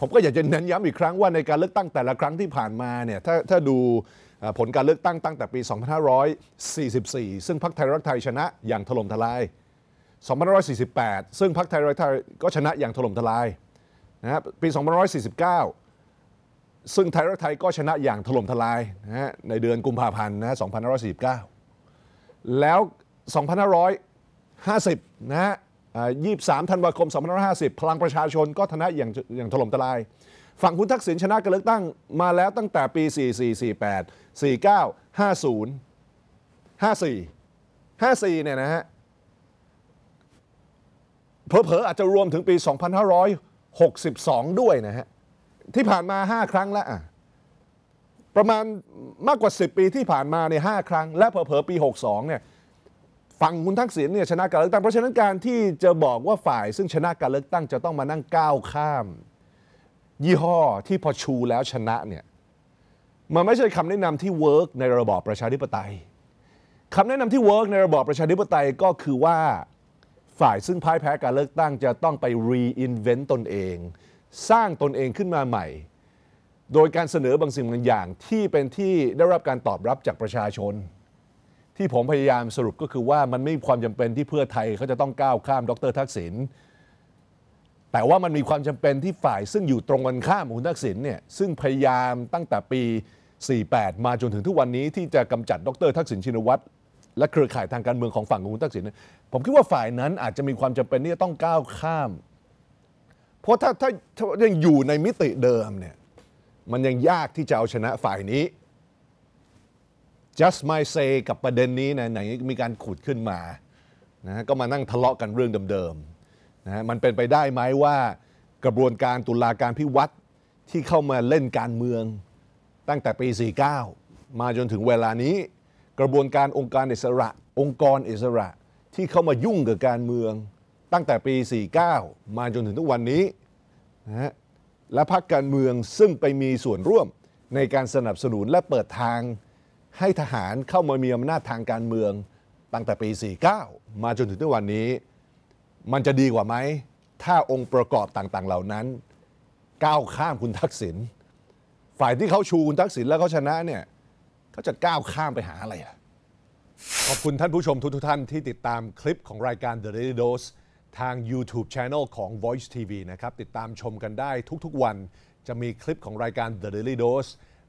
ผมก็อยากจะเน้นย้ำอีกครั้งว่าในการเลือกตั้งแต่ละครั้งที่ผ่านมาเนี่ยถ้าถ้าดูผลการเลือกตั้งตั้งแต่ปี 2544 ซึ่งพรรคไทยรักไทยชนะอย่างถล่มทลาย 2548 ซึ่งพรรคไทยรักไทยก็ชนะอย่างถล่มทลายนะครับปี 2549 ซึ่งไทยรักไทยก็ชนะอย่างถล่มทลายนะฮะในเดือนกุมภาพันธ์นะ2549 แล้ว 2550 นะฮะ23 ธันวาคม 2550 พลังประชาชนก็ชนะอย่างอย่างถล่มทลาย ฝั่งคุณทักษิณชนะการเลือกตั้งมาแล้วตั้งแต่ปี 44 48 49 50 54 54 เนี่ยนะฮะ เผลอๆ อาจจะรวมถึงปี 2562 ด้วยนะฮะ ที่ผ่านมา 5 ครั้งแล้วอะประมาณมากกว่า 10 ปีที่ผ่านมาใน 5 ครั้ง และเผลอๆ ปี 62 เนี่ยฝั่งคุณทักษิณเนี่ยชนะการเลือกตั้งเพราะฉะนั้นการที่จะบอกว่าฝ่าย ซึ่งชนะการเลือกตั้งจะต้องมานั่งก้าวข้าม ยี่ห้อที่พอชูแล้วชนะเนี่ยมันไม่ใช่คำแนะนำที่เวิร์กในระบอบประชาธิปไตยคำแนะนำที่เวิร์กในระบอบประชาธิปไตยก็คือว่าฝ่ายซึ่งพ่ายแพ้การเลือกตั้งจะต้องไปรีอินเวนต์ตนเอง สร้างตนเองขึ้นมาใหม่ โดยการเสนอบางสิ่งบางอย่างที่เป็นที่ได้รับการตอบรับจากประชาชนที่ผมพยายามสรุปก็คือว่ามันไม่มีความจำเป็นที่เพื่อไทย เขาจะต้องก้าวข้าม ดรทักษิณแต่ว่ามันมีความจำเป็นที่ฝ่ายซึ่งอยู่ตรงกันข้ามของทักษิณเนี่ยซึ่งพยายามตั้งแต่ปี 48 มาจนถึงทุกวันนี้ที่จะกำจัดดรทักษิณชินวัตรและเครือข่ายทางการเมืองของฝั่งของคุณทักษิณผมคิดว่าฝ่ายนั้นอาจจะมีความจำเป็นที่จะต้องก้าวข้ามเพราะถ้าถ้ายังอยู่ในมิติเดิมเนี่ยมันยังยากที่จะเอาชนะฝ่ายนี้ just my say กับประเด็นนี้นะไหนมีการขุดขึ้นมานะก็มานั่งทะเลาะกันเรื่องเดิมๆนะมันเป็นไปได้ไหมว่า กระบวนการตุลาการพิวัตรที่เข้ามาเล่นการเมือง ตั้งแต่ปี49มาจนถึงเวลานี้ กระบวนการองค์การอิสระ องค์กรอิสระที่เข้ามายุ่งกับการเมืองตั้งแต่ปี49มาจนถึงทุกวันนี้นะและพรรคการเมืองซึ่งไปมีส่วนร่วมในการสนับสนุนและเปิดทางให้ทหารเข้ามามีอำนาจทางการเมืองตั้งแต่ปี 49 มาจนถึงทุกวันนี้ มันจะดีกว่าไหม ถ้าองค์ประกอบต่างๆเหล่านั้นก้าวข้ามคุณทักษิณ ฝ่ายที่เขาชูคุณทักษิณแล้วเขาชนะเนี่ยเขาจะก้าวข้ามไปหาอะไรอ่ะขอบคุณท่านผู้ชมทุกๆท่านที่ติดตามคลิปของรายการ The Daily Dose ทาง YouTube Channel ของ Voice TV นะครับ ติดตามชมกันได้ทุกๆวัน จะมีคลิปของรายการ The Daily Dose